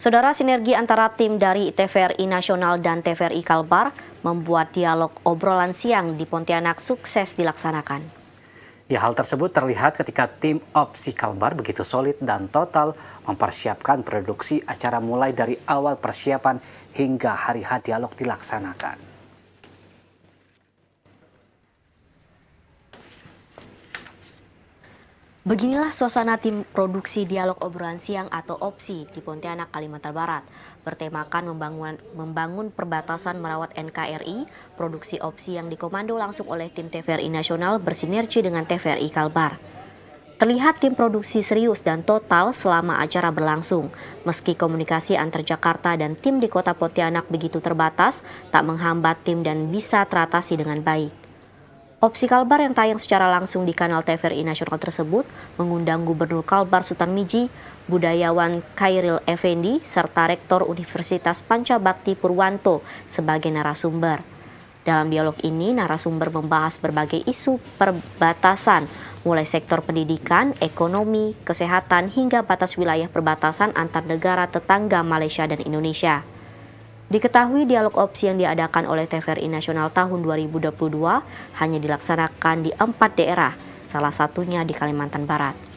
Saudara sinergi antara tim dari TVRI Nasional dan TVRI Kalbar membuat dialog obrolan siang di Pontianak sukses dilaksanakan. Ya, hal tersebut terlihat ketika tim Opsi Kalbar begitu solid dan total mempersiapkan produksi acara mulai dari awal persiapan hingga hari hari dialog dilaksanakan. Beginilah suasana tim produksi Dialog Obrolan Siang atau OPSI di Pontianak, Kalimantan Barat. Bertemakan membangun, membangun perbatasan merawat NKRI, produksi OPSI yang dikomando langsung oleh tim TVRI Nasional bersinergi dengan TVRI Kalbar. Terlihat tim produksi serius dan total selama acara berlangsung. Meski komunikasi antar Jakarta dan tim di kota Pontianak begitu terbatas, tak menghambat tim dan bisa teratasi dengan baik. Opsi Kalbar yang tayang secara langsung di kanal TVRI Nasional tersebut mengundang Gubernur Kalbar Sultan Miji, budayawan Kairil Effendi, serta Rektor Universitas Pancabakti Purwanto sebagai narasumber. Dalam dialog ini, narasumber membahas berbagai isu perbatasan, mulai sektor pendidikan, ekonomi, kesehatan, hingga batas wilayah perbatasan antar negara tetangga Malaysia dan Indonesia. Diketahui dialog opsi yang diadakan oleh TVRI Nasional tahun 2022 hanya dilaksanakan di empat daerah, salah satunya di Kalimantan Barat.